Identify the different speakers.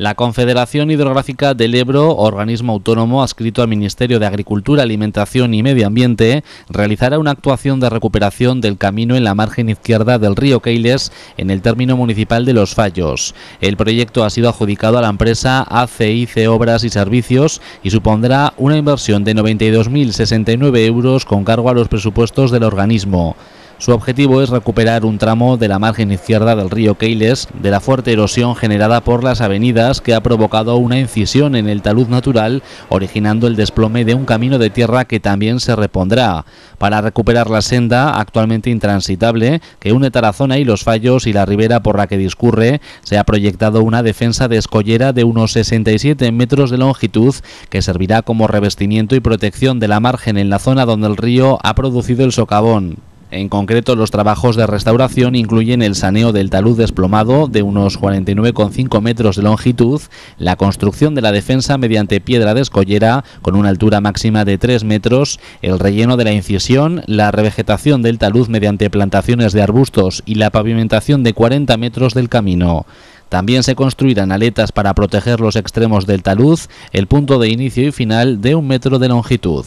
Speaker 1: La Confederación Hidrográfica del Ebro, organismo autónomo adscrito al Ministerio de Agricultura, Alimentación y Medio Ambiente, realizará una actuación de recuperación del camino en la margen izquierda del río Keiles en el término municipal de Los Fallos. El proyecto ha sido adjudicado a la empresa ACIC Obras y Servicios y supondrá una inversión de 92.069 euros con cargo a los presupuestos del organismo. Su objetivo es recuperar un tramo de la margen izquierda del río Keiles de la fuerte erosión generada por las avenidas que ha provocado una incisión en el talud natural, originando el desplome de un camino de tierra que también se repondrá. Para recuperar la senda, actualmente intransitable, que une Tarazona y los Fallos y la ribera por la que discurre, se ha proyectado una defensa de escollera de unos 67 metros de longitud que servirá como revestimiento y protección de la margen en la zona donde el río ha producido el socavón. En concreto, los trabajos de restauración incluyen el saneo del talud desplomado de unos 49,5 metros de longitud, la construcción de la defensa mediante piedra de escollera con una altura máxima de 3 metros, el relleno de la incisión, la revegetación del talud mediante plantaciones de arbustos y la pavimentación de 40 metros del camino. También se construirán aletas para proteger los extremos del talud, el punto de inicio y final de un metro de longitud.